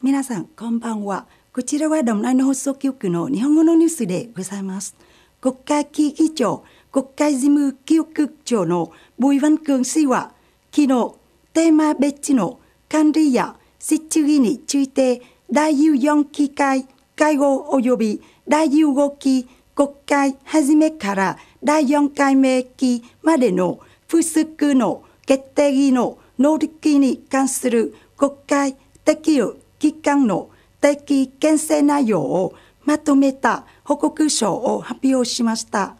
皆さんこんばんはこちらはドムライの放送局の日本語のニュースでございます国会議議長国会事務局長のボイ・ワン・君氏は昨日テーマ別地の管理や設置について第4期会会合及び第15期国会初めから第4回目期までの不足の決定の能力に関する国会適用機関の定期検査内容をまとめた報告書を発表しました。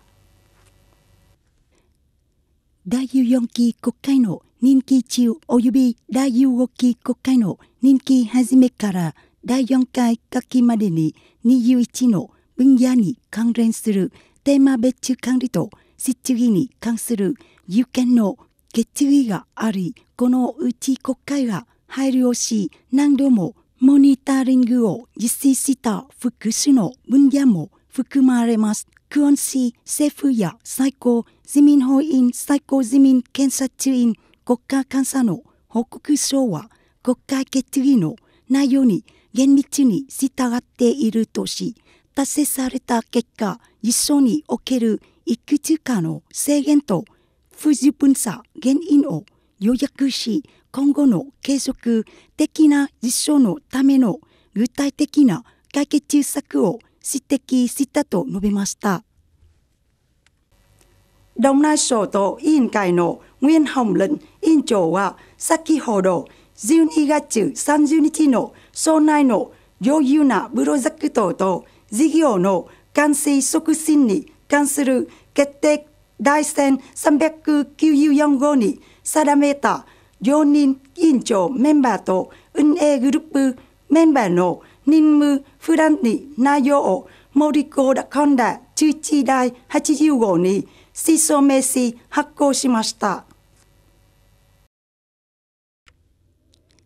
第4期国会の任期中及び第4期国会の任期初めから第4回夏期までに21の分野に関連するテーマ別注管理と設置に関する有権の決議があり、このうち国会が配慮し何度もモニタリングを実施した複数の分野も含まれます。クオンシー、政府や最高自民法院、最高自民検察院、国家監査の報告書は国会決議の内容に厳密に従っているとし、達成された結果、実緒における一口化の制限と不十分さ原因を予約し、今後の継続的な実証のための具体的な解決策を指摘したと述べました。đồng nai sổ tổ in cài nổ nguyên hồng lĩnh in chỗ wa saki hồ đồ jun iga chữ san junichi nổ so nai nổ yo yu na burozaku tổ tổ jigyo no kansi sokusin ni 関する決定大戦394号に定めた常任委員長メンバーと運営グループメンバーの任務フランに内容を盛り込んだ11第80号に思想名詞発行しました。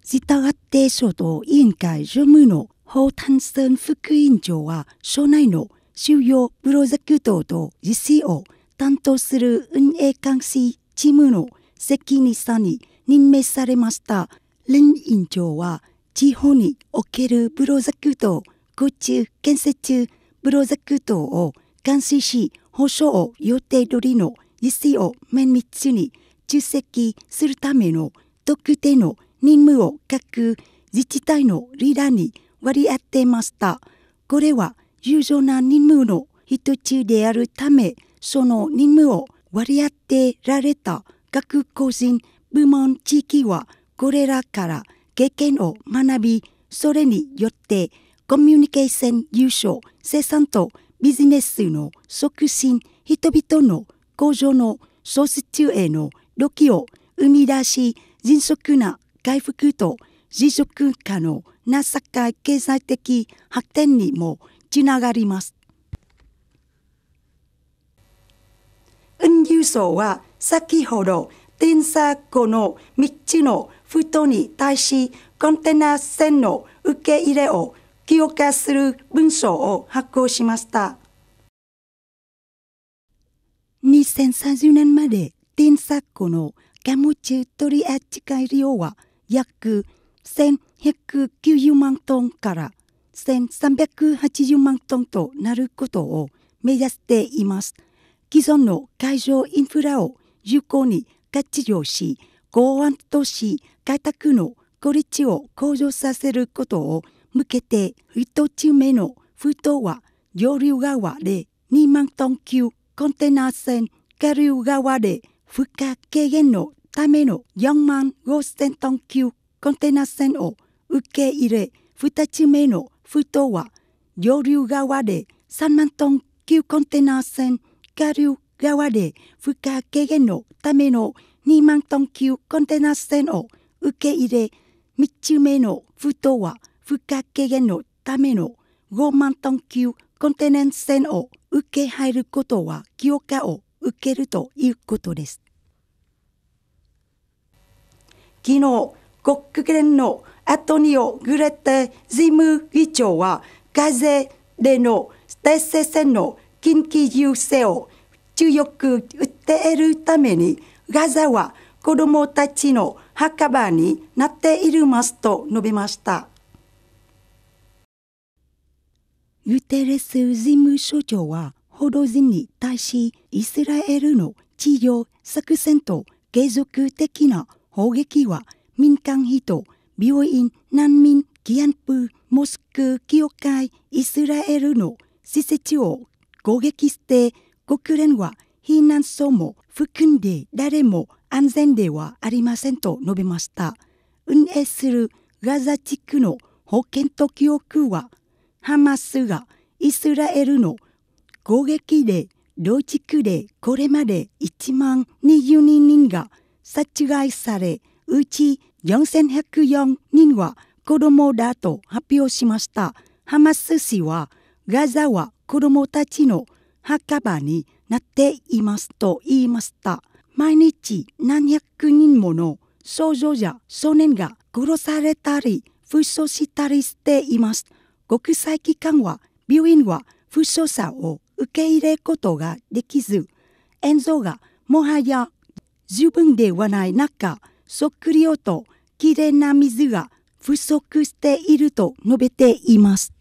従って書道委員会事務のホウ・タンスン副委員長は、省内の収容プロジェクトと実施を担当する運営監視チームの責任者に任命されました。林院長は地方におけるプロジェクト、空中建設プロジェクトを監視し、保障を予定通りの実施を綿密に出席するための特定の任務を各自治体のリーダーに割り当てました。これは重要な任務の一つであるため、その任務を割り当てられた各個人部門地域はこれらから経験を学び、それによってコミュニケーション優勝、生産とビジネスの促進、人々の向上の創出への動機を生み出し、迅速な回復と持続可能な社会経済的発展にもつながります。空想は先ほど天コのつの太に対しコンテナ船の受け入れを強化する文章を発行しました。2030年まで天コの貨物取り扱い量は約1190万トンから1380万トンとなることを目指しています。既存の海上インフラを有効に活用し、港湾都市開拓の効率を向上させることを向けて、1つ目の封筒は上流側で2万トン級コンテナ船下流側で負荷軽減のための4万5000トン級コンテナ船を受け入れ、2つ目の封筒は上流側で3万トン級コンテナ船下流側で負荷軽減のための2万トン級コンテナ船を受け入れ、3つ目の不当は負荷軽減のための5万トン級コンテナ船を受け入ることは強化を受けるということです。昨日、国連のアトニオ・グレテ事務議長は、風ゼでの停戦の緊急優勢を強く訴えるために、ガザは子供たちの墓場になっているますと述べました。ユテレス事務所長は、報道陣に対し、イスラエルの治療作戦と継続的な砲撃は、民間人、病院、難民、慰安婦、モスク、教会、イスラエルの施設を攻撃して国連は避難層も含んで誰も安全ではありませんと述べました。運営するガザ地区の保健と記憶はハマスがイスラエルの攻撃で同地区でこれまで1万22人が殺害されうち4104人は子供だと発表しました。ハマス氏はガザは子どもたちの墓場になっていますと言いました。毎日何百人もの少女や少年が殺されたり、負傷したりしています。国際機関は病院は負傷者を受け入れることができず、演奏がもはや十分ではない中、測量ときれいな水が不足していると述べています。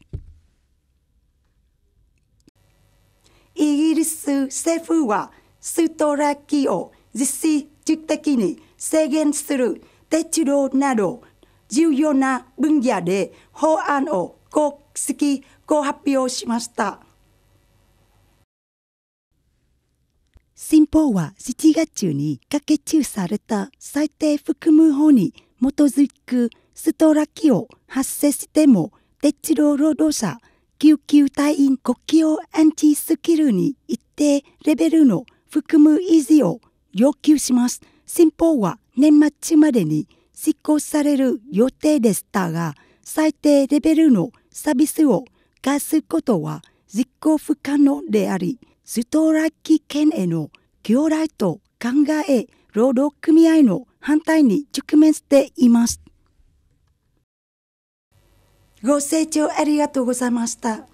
イギリス政府はストラキを実施的に制限する鉄道など重要な分野で法案を公式公発表しました。新法は7月に可決中された最低含む法に基づくストラキを発生しても鉄道労働者救急隊員国境アンチスキルに一定レベルの含む維持を要求します。新法は年末までに執行される予定でしたが、最低レベルのサービスを課すことは実行不可能であり、ストラキ県への強来と考え、労働組合の反対に直面しています。ご清聴ありがとうございました。